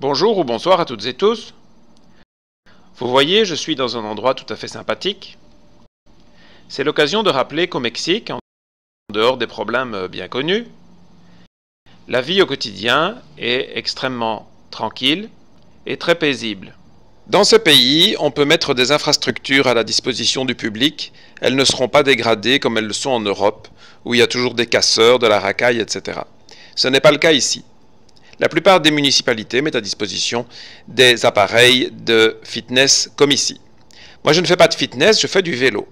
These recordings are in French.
Bonjour ou bonsoir à toutes et tous. Vous voyez, je suis dans un endroit tout à fait sympathique. C'est l'occasion de rappeler qu'au Mexique, en dehors des problèmes bien connus, la vie au quotidien est extrêmement tranquille et très paisible. Dans ce pays, on peut mettre des infrastructures à la disposition du public, elles ne seront pas dégradées comme elles le sont en Europe, où il y a toujours des casseurs, de la racaille, etc. Ce n'est pas le cas ici. La plupart des municipalités mettent à disposition des appareils de fitness comme ici. Moi, je ne fais pas de fitness, je fais du vélo.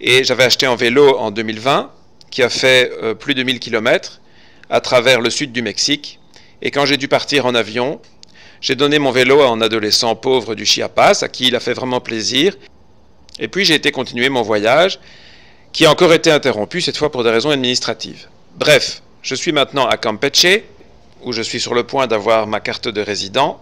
Et j'avais acheté un vélo en 2020 qui a fait euh, plus de 1000 km à travers le sud du Mexique. Et quand j'ai dû partir en avion, j'ai donné mon vélo à un adolescent pauvre du Chiapas à qui il a fait vraiment plaisir. Et puis j'ai été continuer mon voyage qui a encore été interrompu, cette fois pour des raisons administratives. Bref, je suis maintenant à Campeche où je suis sur le point d'avoir ma carte de résident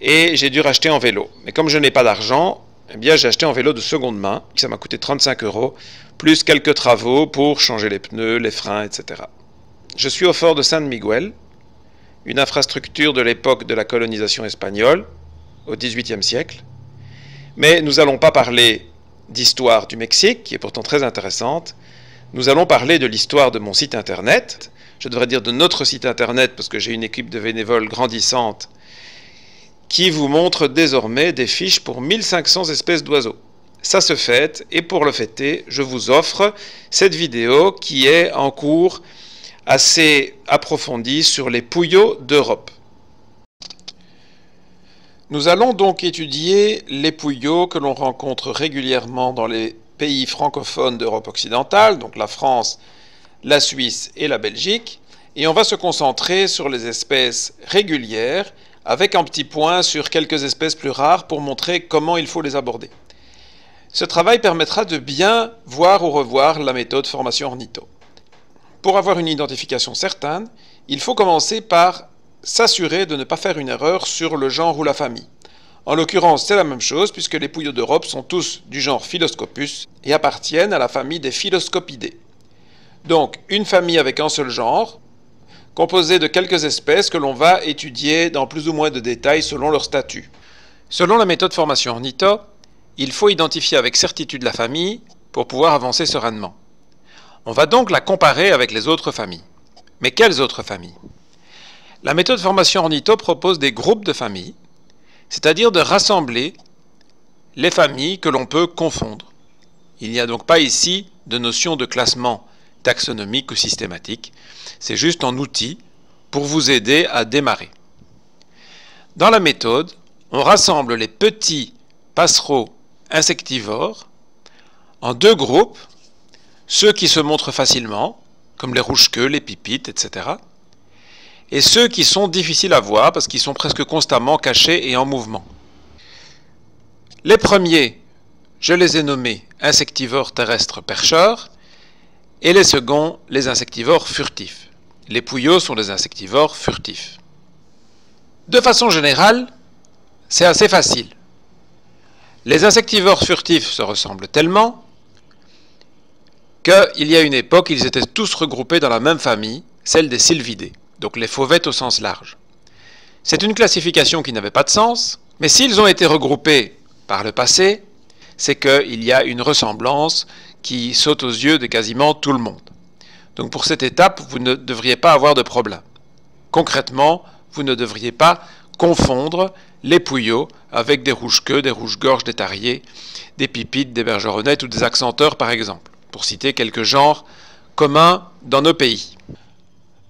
et j'ai dû racheter en vélo. Mais comme je n'ai pas d'argent, eh bien j'ai acheté en vélo de seconde main, ça m'a coûté 35 euros, plus quelques travaux pour changer les pneus, les freins, etc. Je suis au fort de San Miguel, une infrastructure de l'époque de la colonisation espagnole, au XVIIIe siècle. Mais nous n'allons pas parler d'histoire du Mexique, qui est pourtant très intéressante. Nous allons parler de l'histoire de mon site internet, je devrais dire de notre site internet, parce que j'ai une équipe de bénévoles grandissante, qui vous montre désormais des fiches pour 1500 espèces d'oiseaux. Ça se fête, et pour le fêter, je vous offre cette vidéo qui est en cours assez approfondie sur les pouillots d'Europe. Nous allons donc étudier les pouillots que l'on rencontre régulièrement dans les pays francophones d'Europe occidentale, donc la France, la Suisse et la Belgique, et on va se concentrer sur les espèces régulières, avec un petit point sur quelques espèces plus rares pour montrer comment il faut les aborder. Ce travail permettra de bien voir ou revoir la méthode formation ornitho. Pour avoir une identification certaine, il faut commencer par s'assurer de ne pas faire une erreur sur le genre ou la famille. En l'occurrence, c'est la même chose puisque les pouillots d'Europe sont tous du genre Philoscopus et appartiennent à la famille des Philoscopidae. Donc, une famille avec un seul genre, composée de quelques espèces que l'on va étudier dans plus ou moins de détails selon leur statut. Selon la méthode formation ornito, il faut identifier avec certitude la famille pour pouvoir avancer sereinement. On va donc la comparer avec les autres familles. Mais quelles autres familles La méthode formation ornito propose des groupes de familles, c'est-à-dire de rassembler les familles que l'on peut confondre. Il n'y a donc pas ici de notion de classement taxonomique ou systématique. C'est juste un outil pour vous aider à démarrer. Dans la méthode, on rassemble les petits passereaux insectivores en deux groupes, ceux qui se montrent facilement, comme les rouges-queues, les pipites, etc., et ceux qui sont difficiles à voir parce qu'ils sont presque constamment cachés et en mouvement. Les premiers, je les ai nommés insectivores terrestres percheurs, et les seconds, les insectivores furtifs. Les pouillots sont des insectivores furtifs. De façon générale, c'est assez facile. Les insectivores furtifs se ressemblent tellement qu'il y a une époque, ils étaient tous regroupés dans la même famille, celle des sylvidés, donc les fauvettes au sens large. C'est une classification qui n'avait pas de sens, mais s'ils ont été regroupés par le passé, c'est qu'il y a une ressemblance qui saute aux yeux de quasiment tout le monde. Donc pour cette étape, vous ne devriez pas avoir de problème. Concrètement, vous ne devriez pas confondre les pouillots avec des rouges-queues, des rouges-gorges, des tariers, des pipites, des bergeronnettes ou des accenteurs par exemple, pour citer quelques genres communs dans nos pays.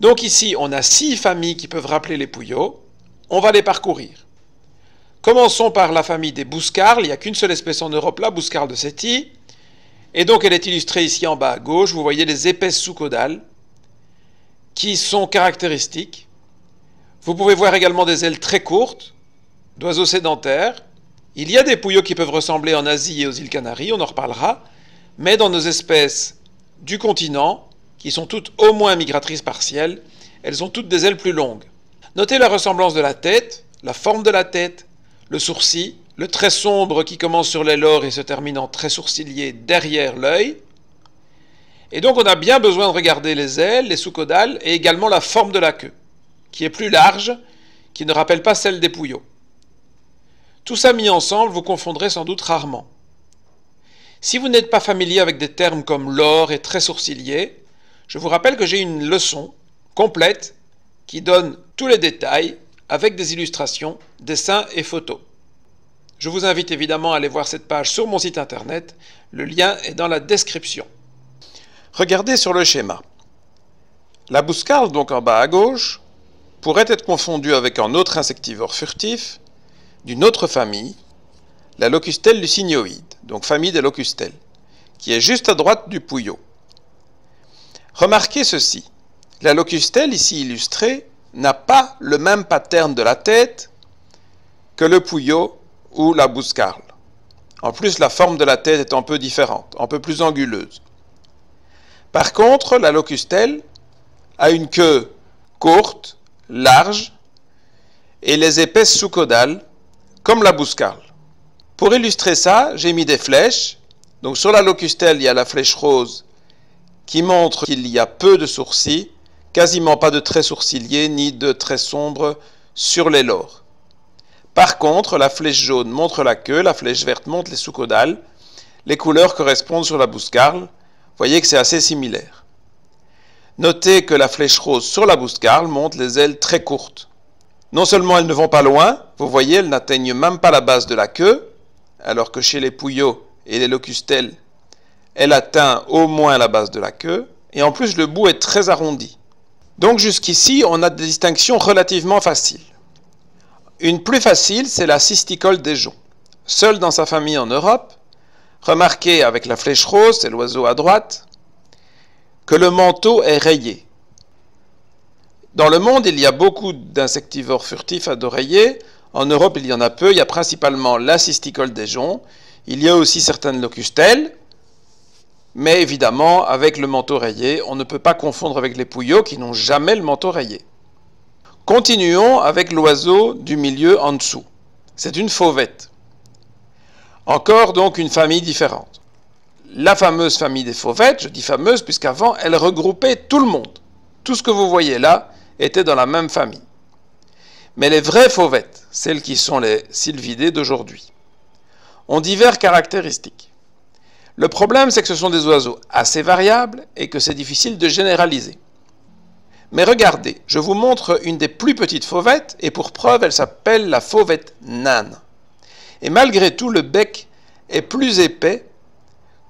Donc ici, on a six familles qui peuvent rappeler les pouillots. On va les parcourir. Commençons par la famille des bouscarles. Il n'y a qu'une seule espèce en Europe, la bouscarle de Séti. Et donc elle est illustrée ici en bas à gauche. Vous voyez les épaisses sous-caudales qui sont caractéristiques. Vous pouvez voir également des ailes très courtes d'oiseaux sédentaires. Il y a des pouillots qui peuvent ressembler en Asie et aux îles Canaries, on en reparlera. Mais dans nos espèces du continent, qui sont toutes au moins migratrices partielles, elles ont toutes des ailes plus longues. Notez la ressemblance de la tête, la forme de la tête, le sourcil, le trait sombre qui commence sur les lores et se termine en trait sourcilier derrière l'œil. Et donc on a bien besoin de regarder les ailes, les sous-caudales et également la forme de la queue, qui est plus large, qui ne rappelle pas celle des pouillots. Tout ça mis ensemble, vous confondrez sans doute rarement. Si vous n'êtes pas familier avec des termes comme lore et très sourcilier, je vous rappelle que j'ai une leçon complète qui donne tous les détails avec des illustrations, dessins et photos. Je vous invite évidemment à aller voir cette page sur mon site internet, le lien est dans la description. Regardez sur le schéma. La bouscarle, donc en bas à gauche, pourrait être confondue avec un autre insectivore furtif d'une autre famille, la locustelle lucinioïde, donc famille des locustelles, qui est juste à droite du pouillot. Remarquez ceci. La locustelle, ici illustrée, n'a pas le même pattern de la tête que le pouillot ou la bouscarle. En plus, la forme de la tête est un peu différente, un peu plus anguleuse. Par contre, la locustelle a une queue courte, large, et les épaisses sous-caudales, comme la bouscarle. Pour illustrer ça, j'ai mis des flèches. Donc sur la locustelle, il y a la flèche rose qui montre qu'il y a peu de sourcils, quasiment pas de traits sourciliers ni de traits sombres sur les lores. Par contre, la flèche jaune montre la queue, la flèche verte montre les sous-caudales. Les couleurs correspondent sur la bouscarle. Voyez que c'est assez similaire. Notez que la flèche rose sur la bouscarle montre les ailes très courtes. Non seulement elles ne vont pas loin, vous voyez, elles n'atteignent même pas la base de la queue, alors que chez les pouillots et les locustelles, elle atteint au moins la base de la queue, et en plus le bout est très arrondi. Donc jusqu'ici, on a des distinctions relativement faciles. Une plus facile, c'est la cysticole des joncs. Seul dans sa famille en Europe, remarquez avec la flèche rose, c'est l'oiseau à droite, que le manteau est rayé. Dans le monde, il y a beaucoup d'insectivores furtifs à rayés. En Europe, il y en a peu. Il y a principalement la cysticole des joncs. Il y a aussi certaines locustelles. Mais évidemment, avec le manteau rayé, on ne peut pas confondre avec les pouillots qui n'ont jamais le manteau rayé. Continuons avec l'oiseau du milieu en dessous. C'est une fauvette. Encore donc une famille différente. La fameuse famille des fauvettes, je dis fameuse puisqu'avant elle regroupait tout le monde. Tout ce que vous voyez là était dans la même famille. Mais les vraies fauvettes, celles qui sont les sylvidés d'aujourd'hui, ont diverses caractéristiques. Le problème c'est que ce sont des oiseaux assez variables et que c'est difficile de généraliser. Mais regardez, je vous montre une des plus petites fauvettes, et pour preuve, elle s'appelle la fauvette nane. Et malgré tout, le bec est plus épais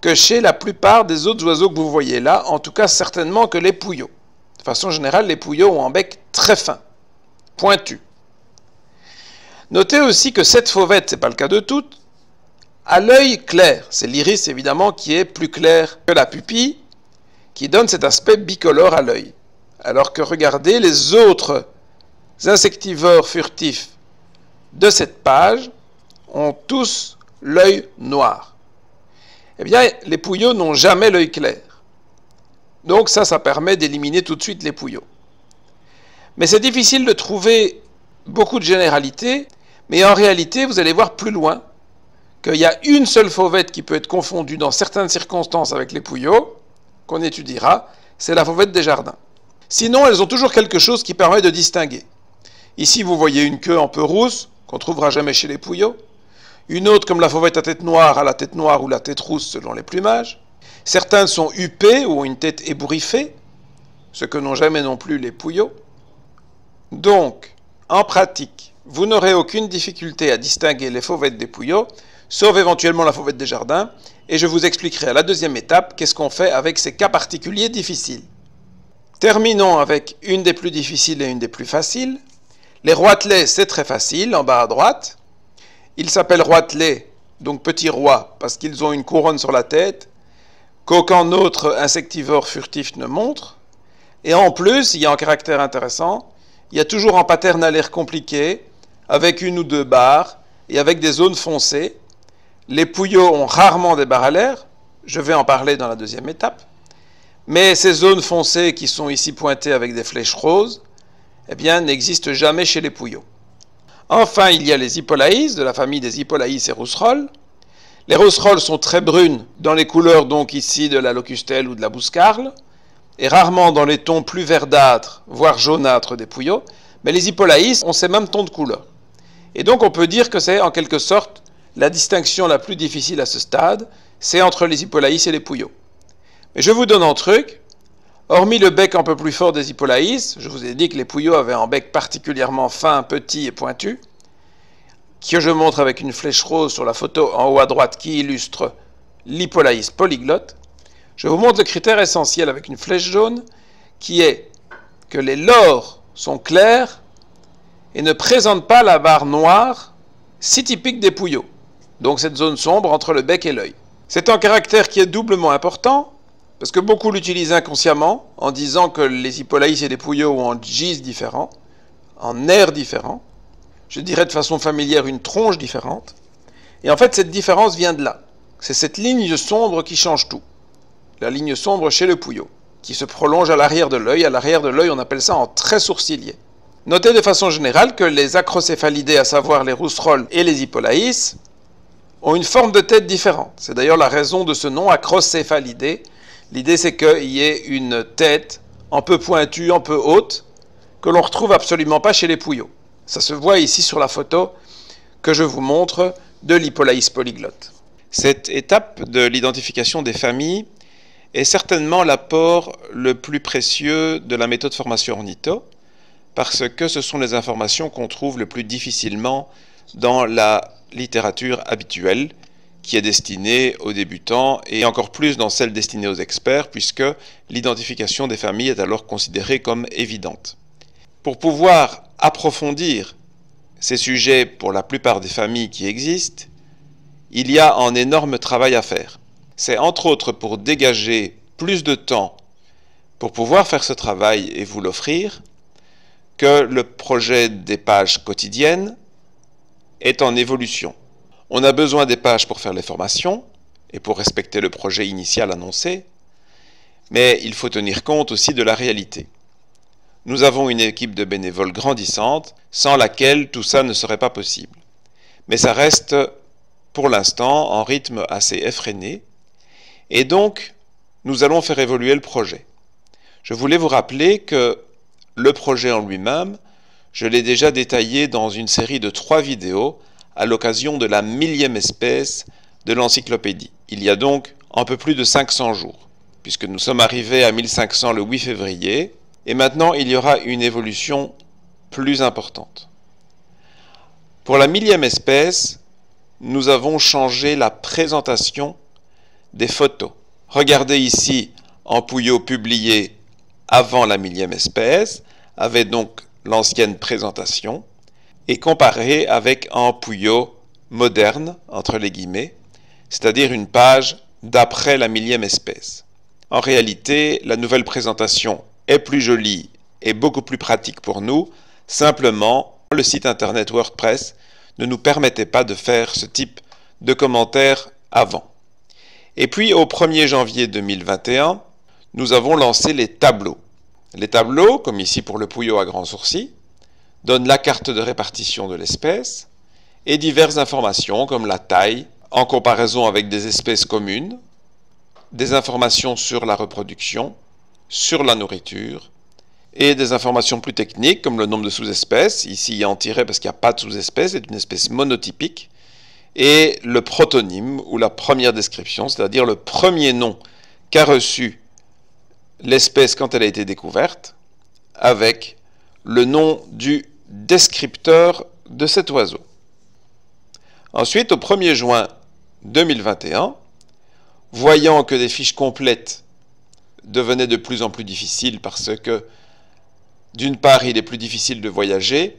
que chez la plupart des autres oiseaux que vous voyez là, en tout cas certainement que les pouillots. De façon générale, les pouillots ont un bec très fin, pointu. Notez aussi que cette fauvette, ce n'est pas le cas de toutes, a l'œil clair. C'est l'iris évidemment qui est plus clair que la pupille, qui donne cet aspect bicolore à l'œil. Alors que regardez les autres insectivores furtifs de cette page ont tous l'œil noir. Eh bien, les pouillots n'ont jamais l'œil clair. Donc ça, ça permet d'éliminer tout de suite les pouillots. Mais c'est difficile de trouver beaucoup de généralités, mais en réalité, vous allez voir plus loin qu'il y a une seule fauvette qui peut être confondue dans certaines circonstances avec les pouillots, qu'on étudiera, c'est la fauvette des jardins. Sinon, elles ont toujours quelque chose qui permet de distinguer. Ici, vous voyez une queue un peu rousse, qu'on ne trouvera jamais chez les pouillots, une autre comme la fauvette à tête noire, à la tête noire ou la tête rousse selon les plumages. Certains sont huppées ou ont une tête ébouriffée, ce que n'ont jamais non plus les pouillots. Donc, en pratique, vous n'aurez aucune difficulté à distinguer les fauvettes des pouillots, sauf éventuellement la fauvette des jardins, et je vous expliquerai à la deuxième étape qu'est-ce qu'on fait avec ces cas particuliers difficiles. Terminons avec une des plus difficiles et une des plus faciles. Les roitelets, c'est très facile, en bas à droite. Ils s'appellent roitelets, donc petits rois, parce qu'ils ont une couronne sur la tête, qu'aucun autre insectivore furtif ne montre. Et en plus, il y a un caractère intéressant, il y a toujours un pattern à l'air compliqué, avec une ou deux barres, et avec des zones foncées. Les pouillots ont rarement des barres à l'air, je vais en parler dans la deuxième étape. Mais ces zones foncées qui sont ici pointées avec des flèches roses, eh bien, n'existent jamais chez les pouillots. Enfin, il y a les hippolaïs, de la famille des hippolaïs et rousserolles. Les rousserolles sont très brunes, dans les couleurs donc ici de la locustelle ou de la bouscarle, et rarement dans les tons plus verdâtres, voire jaunâtres des pouillots, mais les hippolaïs ont ces mêmes tons de couleurs. Et donc on peut dire que c'est en quelque sorte la distinction la plus difficile à ce stade, c'est entre les hippolaïs et les pouillots je vous donne un truc. Hormis le bec un peu plus fort des Hippolaïs, je vous ai dit que les Pouillots avaient un bec particulièrement fin, petit et pointu, que je montre avec une flèche rose sur la photo en haut à droite qui illustre l'Hippolaïs polyglotte. Je vous montre le critère essentiel avec une flèche jaune qui est que les lores sont clairs et ne présentent pas la barre noire si typique des Pouillots, donc cette zone sombre entre le bec et l'œil. C'est un caractère qui est doublement important parce que beaucoup l'utilisent inconsciemment en disant que les Hippolaïs et les Pouillots ont en gis différents, en air différent, je dirais de façon familière une tronche différente. Et en fait, cette différence vient de là. C'est cette ligne sombre qui change tout. La ligne sombre chez le Pouillot, qui se prolonge à l'arrière de l'œil. À l'arrière de l'œil, on appelle ça en trait sourcilier. Notez de façon générale que les acrocéphalidés, à savoir les rousserolles et les hippolaïs, ont une forme de tête différente. C'est d'ailleurs la raison de ce nom acrocéphalidé, L'idée, c'est qu'il y ait une tête un peu pointue, un peu haute, que l'on retrouve absolument pas chez les Pouillots. Ça se voit ici sur la photo que je vous montre de l'hypolaïs polyglotte. Cette étape de l'identification des familles est certainement l'apport le plus précieux de la méthode formation ornitho, parce que ce sont les informations qu'on trouve le plus difficilement dans la littérature habituelle, qui est destinée aux débutants et encore plus dans celle destinée aux experts puisque l'identification des familles est alors considérée comme évidente. Pour pouvoir approfondir ces sujets pour la plupart des familles qui existent, il y a un énorme travail à faire. C'est entre autres pour dégager plus de temps pour pouvoir faire ce travail et vous l'offrir que le projet des pages quotidiennes est en évolution. On a besoin des pages pour faire les formations et pour respecter le projet initial annoncé, mais il faut tenir compte aussi de la réalité. Nous avons une équipe de bénévoles grandissante sans laquelle tout ça ne serait pas possible. Mais ça reste pour l'instant en rythme assez effréné et donc nous allons faire évoluer le projet. Je voulais vous rappeler que le projet en lui-même, je l'ai déjà détaillé dans une série de trois vidéos à l'occasion de la millième espèce de l'encyclopédie. Il y a donc un peu plus de 500 jours, puisque nous sommes arrivés à 1500 le 8 février, et maintenant il y aura une évolution plus importante. Pour la millième espèce, nous avons changé la présentation des photos. Regardez ici en Pouillot publié avant la millième espèce, avait donc l'ancienne présentation et comparé avec un pouillot moderne, entre les guillemets, c'est-à-dire une page d'après la millième espèce. En réalité, la nouvelle présentation est plus jolie et beaucoup plus pratique pour nous, simplement le site internet WordPress ne nous permettait pas de faire ce type de commentaires avant. Et puis au 1er janvier 2021, nous avons lancé les tableaux. Les tableaux, comme ici pour le Pouillot à grands sourcils, donne la carte de répartition de l'espèce et diverses informations comme la taille en comparaison avec des espèces communes, des informations sur la reproduction, sur la nourriture et des informations plus techniques comme le nombre de sous-espèces. Ici, il y a en tiré parce qu'il n'y a pas de sous-espèce, c'est une espèce monotypique. Et le protonyme ou la première description, c'est-à-dire le premier nom qu'a reçu l'espèce quand elle a été découverte, avec le nom du descripteur de cet oiseau. Ensuite, au 1er juin 2021, voyant que des fiches complètes devenaient de plus en plus difficiles parce que, d'une part, il est plus difficile de voyager,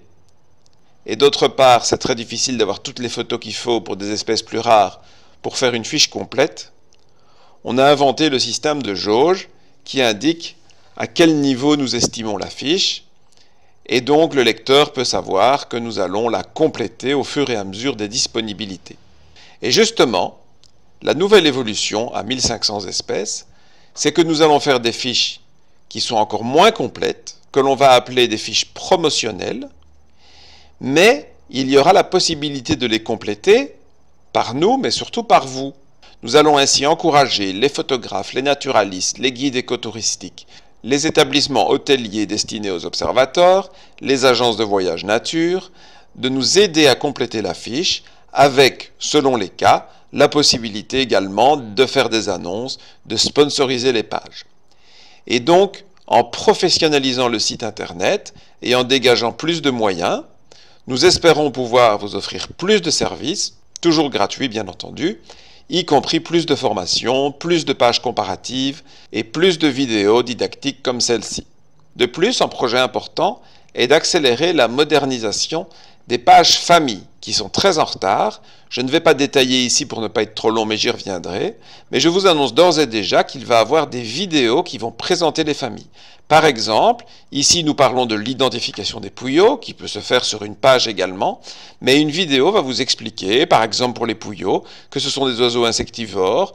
et d'autre part, c'est très difficile d'avoir toutes les photos qu'il faut pour des espèces plus rares pour faire une fiche complète, on a inventé le système de jauge qui indique à quel niveau nous estimons la fiche, et donc le lecteur peut savoir que nous allons la compléter au fur et à mesure des disponibilités. Et justement, la nouvelle évolution à 1500 espèces, c'est que nous allons faire des fiches qui sont encore moins complètes, que l'on va appeler des fiches promotionnelles, mais il y aura la possibilité de les compléter par nous, mais surtout par vous. Nous allons ainsi encourager les photographes, les naturalistes, les guides écotouristiques, les établissements hôteliers destinés aux observateurs, les agences de voyage nature, de nous aider à compléter la fiche avec, selon les cas, la possibilité également de faire des annonces, de sponsoriser les pages. Et donc, en professionnalisant le site Internet et en dégageant plus de moyens, nous espérons pouvoir vous offrir plus de services, toujours gratuits bien entendu, y compris plus de formations, plus de pages comparatives et plus de vidéos didactiques comme celle-ci. De plus, un projet important est d'accélérer la modernisation des pages familles qui sont très en retard. Je ne vais pas détailler ici pour ne pas être trop long, mais j'y reviendrai. Mais je vous annonce d'ores et déjà qu'il va avoir des vidéos qui vont présenter les familles. Par exemple, ici nous parlons de l'identification des pouillots, qui peut se faire sur une page également, mais une vidéo va vous expliquer, par exemple pour les pouillots, que ce sont des oiseaux insectivores,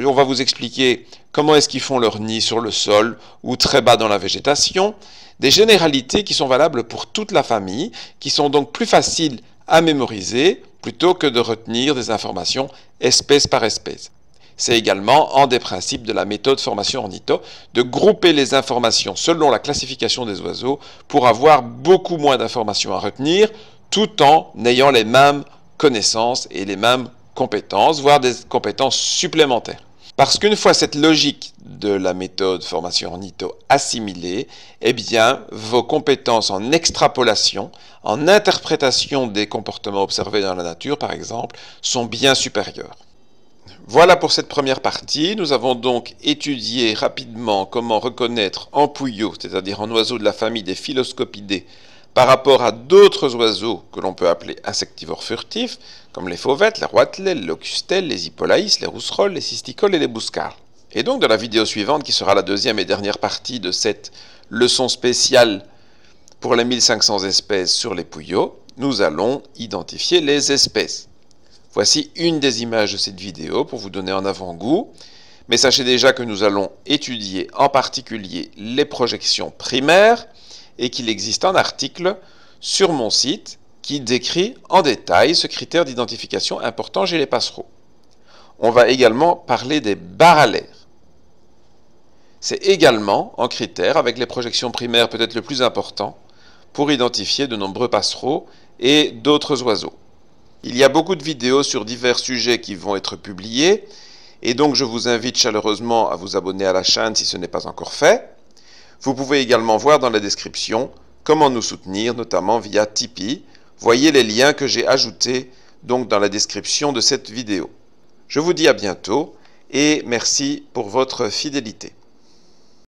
on va vous expliquer comment est-ce qu'ils font leur nid sur le sol ou très bas dans la végétation, des généralités qui sont valables pour toute la famille, qui sont donc plus faciles à mémoriser plutôt que de retenir des informations espèce par espèce. C'est également un des principes de la méthode formation ornitho de grouper les informations selon la classification des oiseaux pour avoir beaucoup moins d'informations à retenir tout en ayant les mêmes connaissances et les mêmes compétences, voire des compétences supplémentaires. Parce qu'une fois cette logique de la méthode formation ornitho assimilée, eh bien, vos compétences en extrapolation, en interprétation des comportements observés dans la nature, par exemple, sont bien supérieures. Voilà pour cette première partie. Nous avons donc étudié rapidement comment reconnaître en pouillot, c'est-à-dire en oiseau de la famille des phylloscopidés, par rapport à d'autres oiseaux que l'on peut appeler insectivores furtifs, comme les fauvettes, les roitelets, les locustelles, les hippolaïs, les rousserolles, les cysticoles et les bouscards. Et donc dans la vidéo suivante, qui sera la deuxième et dernière partie de cette leçon spéciale pour les 1500 espèces sur les pouillots, nous allons identifier les espèces. Voici une des images de cette vidéo pour vous donner un avant-goût, mais sachez déjà que nous allons étudier en particulier les projections primaires et qu'il existe un article sur mon site qui décrit en détail ce critère d'identification important chez les passereaux. On va également parler des barres à l'air. C'est également un critère avec les projections primaires peut-être le plus important pour identifier de nombreux passereaux et d'autres oiseaux. Il y a beaucoup de vidéos sur divers sujets qui vont être publiées et donc je vous invite chaleureusement à vous abonner à la chaîne si ce n'est pas encore fait. Vous pouvez également voir dans la description comment nous soutenir, notamment via Tipeee, Voyez les liens que j'ai ajoutés donc dans la description de cette vidéo. Je vous dis à bientôt et merci pour votre fidélité.